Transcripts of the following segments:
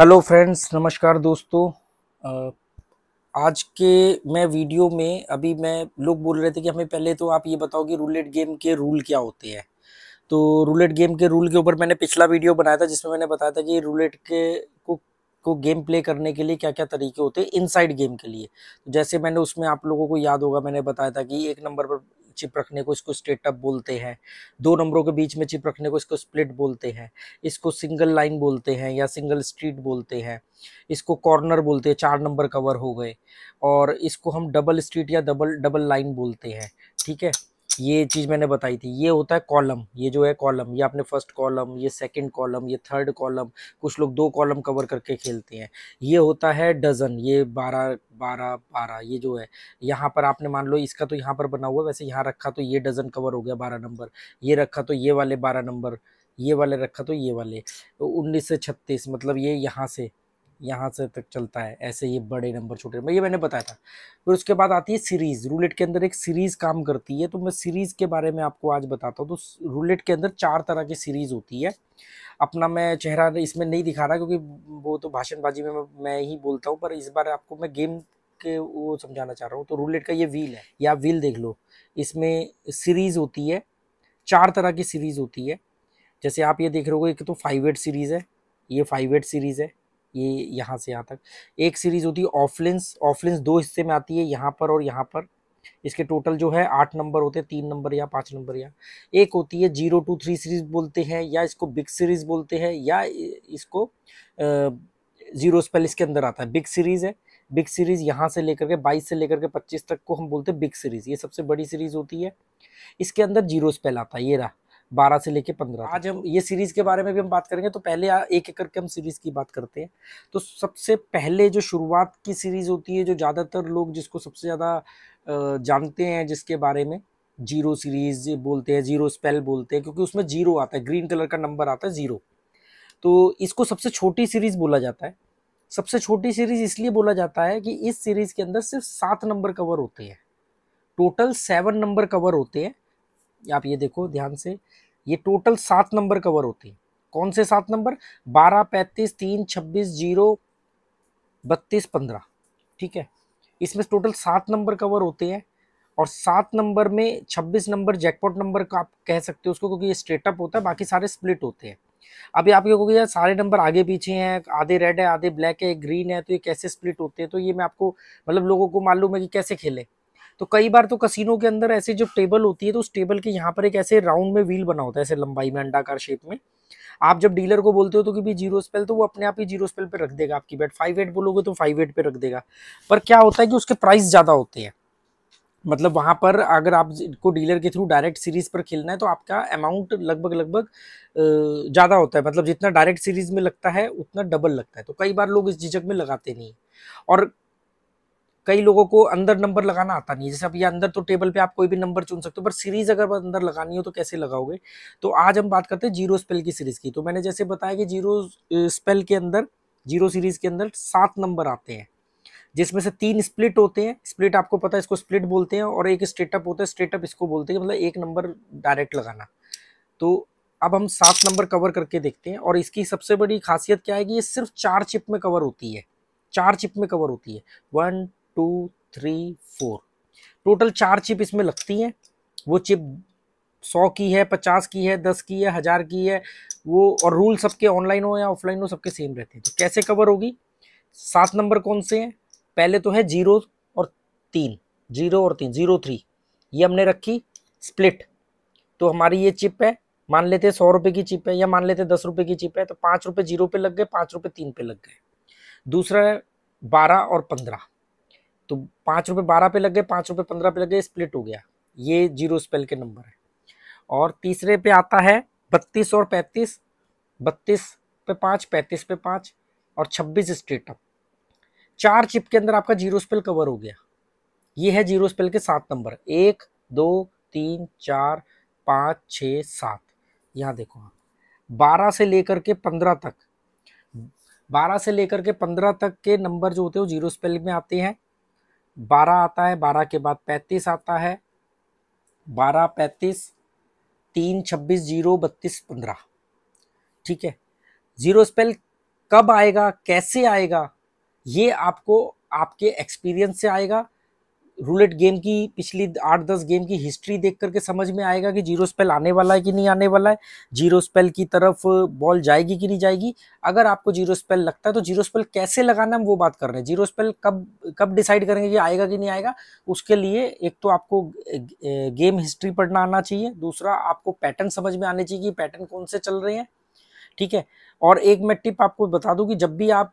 hello friends नमस्कार दोस्तों आज के मैं वीडियो में अभी मैं लोग बोल रहे थे कि हमें पहले तो आप ये बताओ कि रूलेट गेम के रूल क्या होते हैं तो रूलेट गेम के रूल के ऊपर मैंने पिछला वीडियो बनाया था जिसमें मैंने बताया था कि रूलेट के को को गेम प्ले करने के लिए क्या क्या तरीके होते हैं इनसाइड गेम के लिए तो जैसे मैंने उसमें आप लोगों को याद होगा मैंने बताया था कि एक नंबर पर चिप रखने को इसको स्ट्रेट अप बोलते हैं दो नंबरों के बीच में चिप रखने को इसको स्प्लिट बोलते हैं इसको सिंगल लाइन बोलते हैं या सिंगल स्ट्रीट बोलते हैं इसको कॉर्नर बोलते हैं चार नंबर कवर हो गए और इसको हम डबल स्ट्रीट या डबल डबल लाइन बोलते हैं ठीक है ये चीज़ मैंने बताई थी ये होता है कॉलम ये जो है कॉलम ये आपने फर्स्ट कॉलम ये सेकंड कॉलम ये थर्ड कॉलम कुछ लोग दो कॉलम कवर करके खेलते हैं ये होता है डजन ये बारह बारह बारह ये जो है यहाँ पर आपने मान लो इसका तो यहाँ पर बना हुआ वैसे यहाँ रखा तो ये डजन कवर हो गया बारह नंबर ये रखा तो ये वाले बारह नंबर ये वाले रखा तो ये वाले उन्नीस से छत्तीस मतलब ये यहाँ से यहाँ से तक चलता है ऐसे ये बड़े नंबर छोटे नंबर ये मैंने बताया था फिर उसके बाद आती है सीरीज़ रूलेट के अंदर एक सीरीज़ काम करती है तो मैं सीरीज़ के बारे में आपको आज बताता हूँ तो रूलेट के अंदर चार तरह की सीरीज़ होती है अपना मैं चेहरा इसमें नहीं दिखा रहा क्योंकि वो तो भाषणबाजी में मैं ही बोलता हूँ पर इस बार आपको मैं गेम के वो समझाना चाह रहा हूँ तो रूलेट का ये व्हील है या व्हील देख लो इसमें सीरीज़ होती है चार तरह की सीरीज़ होती है जैसे आप ये देख रहे हो एक तो फाइव एट सीरीज़ है ये फाइव एट सीरीज़ है ये यहाँ से यहाँ तक एक सीरीज़ होती है ऑफलेंस ऑफलेंस दो हिस्से में आती है यहाँ पर और यहाँ पर इसके टोटल जो है आठ नंबर होते हैं तीन नंबर या पाँच नंबर या एक होती है जीरो टू थ्री सीरीज़ बोलते हैं या इसको बिग सीरीज़ बोलते हैं या इसको ज़ीरो स्पेल इसके अंदर आता है बिग सीरीज़ है बिग सीरीज़ यहाँ से लेकर के बाईस से लेकर के पच्चीस तक को हम बोलते हैं बिग सीरीज़ ये सबसे बड़ी सीरीज़ होती है इसके अंदर जीरो स्पेल आता है ये रहा बारह से लेके पंद्रह आज हम तो ये सीरीज के बारे में भी हम बात करेंगे तो पहले एक एक करके हम सीरीज की बात करते हैं तो सबसे पहले जो शुरुआत की सीरीज होती है जो ज़्यादातर लोग जिसको सबसे ज़्यादा जानते हैं जिसके बारे में जीरो सीरीज बोलते हैं जीरो स्पेल बोलते हैं क्योंकि उसमें जीरो आता है ग्रीन कलर का नंबर आता है जीरो तो इसको सबसे छोटी सीरीज बोला जाता है सबसे छोटी सीरीज इसलिए बोला जाता है कि इस सीरीज के अंदर सिर्फ सात नंबर कवर होते हैं टोटल सेवन नंबर कवर होते हैं आप ये देखो ध्यान से ये टोटल सात नंबर कवर होते हैं कौन से सात नंबर बारह पैंतीस तीन छब्बीस जीरो बत्तीस पंद्रह ठीक है इसमें टोटल सात नंबर कवर होते हैं और सात नंबर में छब्बीस नंबर जैकपॉट नंबर का आप कह सकते हो उसको क्योंकि ये स्ट्रेटअप होता है बाकी सारे स्प्लिट होते हैं अभी आप ये यार सारे नंबर आगे पीछे हैं आधे रेड है आधे ब्लैक है ग्रीन है तो ये कैसे स्प्लिट होते हैं तो ये मैं आपको मतलब लोगों को मालूम है कि कैसे खेलें तो कई बार तो कसिनो के अंदर ऐसे जो टेबल होती है तो उस टेबल के यहाँ पर एक ऐसे राउंड में व्हील बना होता है ऐसे लंबाई में अंडाकार शेप में आप जब डीलर को बोलते हो तो कि भी जीरो स्पेल तो वो अपने आप ही जीरो स्पेल पे रख देगा आपकी बैट फाइव एट बोलोगे तो फाइव एट पे रख देगा पर क्या होता है कि उसके प्राइस ज़्यादा होते हैं मतलब वहाँ पर अगर आपको डीलर के थ्रू डायरेक्ट सीरीज पर खेलना है तो आपका अमाउंट लगभग लगभग ज़्यादा होता है मतलब जितना डायरेक्ट सीरीज में लगता है उतना डबल लगता है तो कई बार लोग इस झिझक में लगाते नहीं और कई लोगों को अंदर नंबर लगाना आता नहीं है जैसे अब ये अंदर तो टेबल पे आप कोई भी नंबर चुन सकते हो पर सीरीज अगर अंदर लगानी हो तो कैसे लगाओगे तो आज हम बात करते हैं जीरो स्पेल की सीरीज की तो मैंने जैसे बताया कि जीरो स्पेल के अंदर जीरो सीरीज के अंदर सात नंबर आते हैं जिसमें से तीन स्प्लिट होते हैं स्प्लिट आपको पता है इसको स्प्लिट बोलते हैं और एक स्टेटअप होता है स्टेटअप इसको बोलते हैं मतलब एक नंबर डायरेक्ट लगाना तो अब हम सात नंबर कवर करके देखते हैं और इसकी सबसे बड़ी खासियत क्या है कि ये सिर्फ चार चिप में कवर होती है चार चिप में कवर होती है one two three four total चार चिप इसमें लगती हैं वो चिप सौ की है पचास की है दस की है हज़ार की है वो और रूल सबके ऑनलाइन हो या ऑफलाइन हो सबके सेम रहते हैं तो कैसे कवर होगी सात नंबर कौन से हैं पहले तो है जीरो और तीन जीरो और तीन जीरो थ्री ये हमने रखी स्प्लिट तो हमारी ये चिप है मान लेते सौ रुपये की चिप है या मान लेते दस रुपये की चिप है तो पाँच रुपये जीरो पे लग गए पाँच रुपये तीन पे लग गए दूसरा है बारह और पंद्रह तो पाँच रुपये बारह पे लग गए पाँच रुपये पंद्रह पे लग गए स्प्लिट हो गया ये जीरो स्पेल के नंबर है और तीसरे पे आता है बत्तीस और पैंतीस बत्तीस पे पाँच पैंतीस पे पाँच और छब्बीस स्ट्रेट अप चार चिप के अंदर आपका जीरो स्पेल कवर हो गया ये है जीरो स्पेल के सात नंबर एक दो तीन चार पाँच छ सात यहाँ देखो आप बारह से लेकर के पंद्रह तक बारह से लेकर के पंद्रह तक के नंबर जो होते हैं वो जीरो स्पेल में आते हैं बारह आता है बारह के बाद पैंतीस आता है बारह पैंतीस तीन छब्बीस जीरो बत्तीस पंद्रह ठीक है जीरो स्पेल कब आएगा कैसे आएगा ये आपको आपके एक्सपीरियंस से आएगा रूलेट गेम की पिछली आठ दस गेम की हिस्ट्री देख करके समझ में आएगा कि जीरो स्पेल आने वाला है कि नहीं आने वाला है जीरो स्पेल की तरफ बॉल जाएगी कि नहीं जाएगी अगर आपको जीरो स्पेल लगता है तो जीरो स्पेल कैसे लगाना हम वो बात कर रहे हैं जीरो स्पेल कब कब डिसाइड करेंगे कि आएगा कि नहीं आएगा उसके लिए एक तो आपको गेम हिस्ट्री पढ़ना आना चाहिए दूसरा आपको पैटर्न समझ में आने चाहिए कि पैटर्न कौन से चल रहे हैं ठीक है और एक मैं टिप आपको बता दूं कि जब भी आप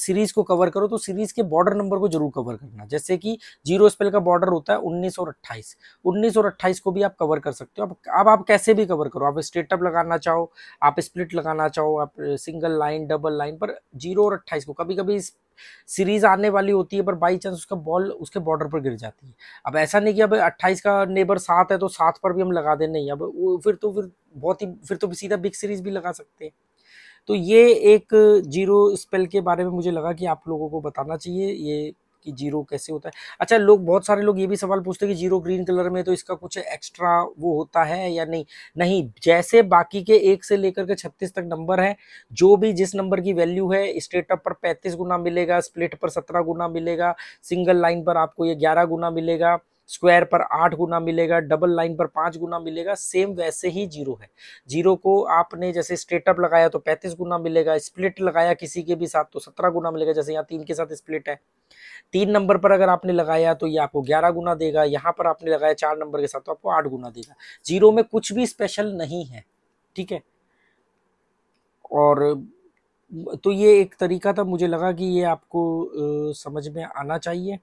सीरीज़ को कवर करो तो सीरीज़ के बॉर्डर नंबर को जरूर कवर करना जैसे कि जीरो स्पेल का बॉर्डर होता है उन्नीस और अट्ठाईस उन्नीस और अट्ठाईस को भी आप कवर कर सकते हो अब अब आप कैसे भी कवर करो आप स्टेटअप लगाना चाहो आप स्प्लिट लगाना चाहो आप सिंगल लाइन डबल लाइन पर जीरो और अट्ठाईस को कभी कभी सीरीज आने वाली होती है पर बाई चांस उसका बॉल उसके बॉर्डर पर गिर जाती है अब ऐसा नहीं कि अब अट्ठाईस का नेबर सात है तो सात पर भी हम लगा दें नहीं अब फिर तो फिर बहुत ही फिर तो सीधा बिग सीरीज भी लगा सकते हैं तो ये एक जीरो स्पेल के बारे में मुझे लगा कि आप लोगों को बताना चाहिए ये कि जीरो कैसे होता है अच्छा लोग बहुत सारे लोग ये भी सवाल पूछते हैं कि जीरो ग्रीन कलर में तो इसका कुछ एक्स्ट्रा वो होता है या नहीं नहीं जैसे बाकी के एक से लेकर के छत्तीस तक नंबर है जो भी जिस नंबर की वैल्यू है स्ट्रेटअप अप पर पैंतीस गुना मिलेगा स्प्लिट पर सत्रह गुना मिलेगा सिंगल लाइन पर आपको ये ग्यारह गुना मिलेगा स्क्वायर पर आठ गुना मिलेगा डबल लाइन पर पाँच गुना मिलेगा सेम वैसे ही जीरो है जीरो को आपने जैसे स्ट्रेट अप लगाया तो पैंतीस गुना मिलेगा स्प्लिट लगाया किसी के भी साथ तो सत्रह गुना मिलेगा जैसे यहाँ तीन के साथ स्प्लिट है तीन नंबर पर अगर आपने लगाया तो ये आपको ग्यारह गुना देगा यहाँ पर आपने लगाया चार नंबर के साथ तो आपको आठ गुना देगा जीरो में कुछ भी स्पेशल नहीं है ठीक है और तो ये एक तरीका था मुझे लगा कि ये आपको आ, समझ में आना चाहिए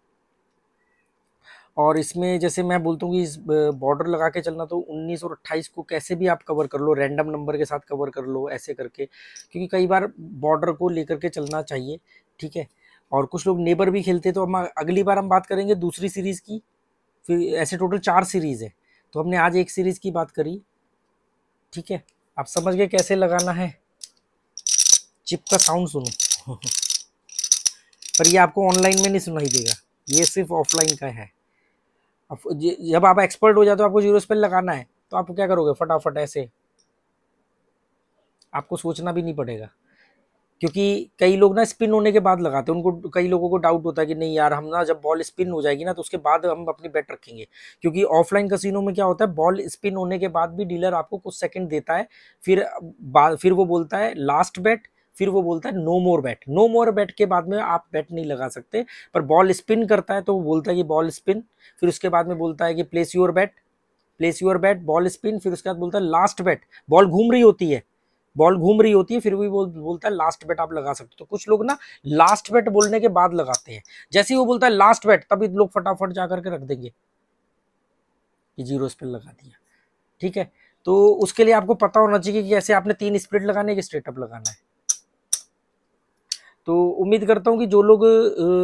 और इसमें जैसे मैं बोलता हूँ कि इस बॉर्डर लगा के चलना तो 19 और 28 को कैसे भी आप कवर कर लो रैंडम नंबर के साथ कवर कर लो ऐसे करके क्योंकि कई बार बॉर्डर को लेकर के चलना चाहिए ठीक है और कुछ लोग नेबर भी खेलते तो हम अगली बार हम बात करेंगे दूसरी सीरीज़ की फिर ऐसे टोटल चार सीरीज़ है तो हमने आज एक सीरीज़ की बात करी ठीक है आप समझ गए कैसे लगाना है चिप का साउंड सुनो पर ये आपको ऑनलाइन में नहीं सुनाई देगा ये सिर्फ ऑफलाइन का है जब आप एक्सपर्ट हो जाते हो आपको जीरो स्पेल लगाना है तो आप क्या करोगे फटाफट ऐसे आपको सोचना भी नहीं पड़ेगा क्योंकि कई लोग ना स्पिन होने के बाद लगाते हैं उनको कई लोगों को डाउट होता है कि नहीं यार हम ना जब बॉल स्पिन हो जाएगी ना तो उसके बाद हम अपनी बैट रखेंगे क्योंकि ऑफलाइन कसिनो में क्या होता है बॉल स्पिन होने के बाद भी डीलर आपको कुछ सेकंड देता है फिर फिर वो बोलता है लास्ट बैट फिर वो बोलता है no more bet no more bet के बाद में आप बैट नहीं लगा सकते पर बॉल स्पिन करता है तो वो बोलता है कि बॉल स्पिन फिर उसके बाद में बोलता है कि place your bet place your bet ball spin फिर उसके बाद बोलता है लास्ट बैट बॉल घूम रही होती है बॉल घूम रही होती है फिर भी वो बोलता है लास्ट बैट आप लगा सकते हो तो कुछ लोग ना लास्ट बैट बोलने के बाद लगाते हैं जैसे ही वो बोलता है लास्ट बैट तभी लोग फटाफट जा करके रख देंगे कि जीरो स्पिन लगा दिया ठीक है तो उसके लिए आपको पता होना चाहिए कि जैसे आपने तीन स्प्रिट लगाने की स्ट्रेटअप लगाना है तो उम्मीद करता हूँ कि जो लोग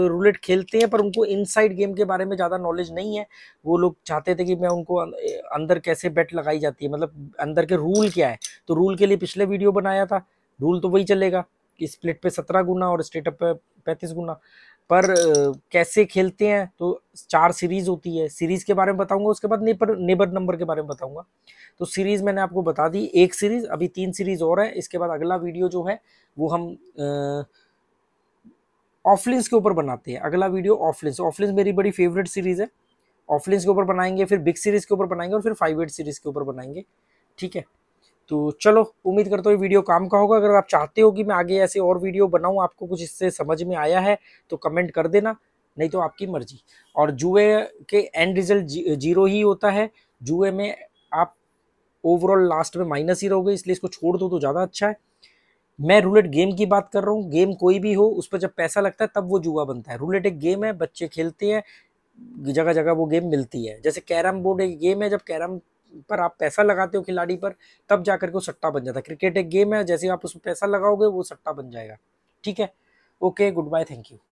रूलेट खेलते हैं पर उनको इनसाइड गेम के बारे में ज़्यादा नॉलेज नहीं है वो लोग चाहते थे कि मैं उनको अं, अंदर कैसे बैट लगाई जाती है मतलब अंदर के रूल क्या है तो रूल के लिए पिछले वीडियो बनाया था रूल तो वही चलेगा कि स्प्लिट पे सत्रह गुना और स्टेटअप पे पैंतीस गुना पर कैसे खेलते हैं तो चार सीरीज़ होती है सीरीज़ के बारे में बताऊंगा उसके बाद नेबर नेबर नंबर के बारे में बताऊंगा तो सीरीज़ मैंने आपको बता दी एक सीरीज़ अभी तीन सीरीज़ और है इसके बाद अगला वीडियो जो है वो हम आ, ऑफलिंस के ऊपर बनाते हैं अगला वीडियो ऑफलिंस ऑफलिंस मेरी बड़ी फेवरेट सीरीज़ है ऑफलिंस के ऊपर बनाएंगे फिर बिग सीरीज़ के ऊपर बनाएंगे और फिर फाइव एट सीरीज़ के ऊपर बनाएंगे ठीक है तो चलो उम्मीद करता हूँ वीडियो काम का होगा अगर आप चाहते हो कि मैं आगे ऐसे और वीडियो बनाऊँ आपको कुछ इससे समझ में आया है तो कमेंट कर देना नहीं तो आपकी मर्जी और जुए के एंड रिजल्ट जी, जीरो ही होता है जुए में आप ओवरऑल लास्ट में माइनस ही रहोगे इसलिए इसको छोड़ दो तो ज़्यादा अच्छा है मैं रूलेट गेम की बात कर रहा हूँ गेम कोई भी हो उस पर जब पैसा लगता है तब वो जुआ बनता है रूलेट एक गेम है बच्चे खेलते हैं जगह जगह वो गेम मिलती है जैसे कैरम बोर्ड एक गेम है जब कैरम पर आप पैसा लगाते हो खिलाड़ी पर तब जा करके वो सट्टा बन जाता है क्रिकेट एक गेम है जैसे आप उसमें पैसा लगाओगे वो सट्टा बन जाएगा ठीक है okay goodbye thank you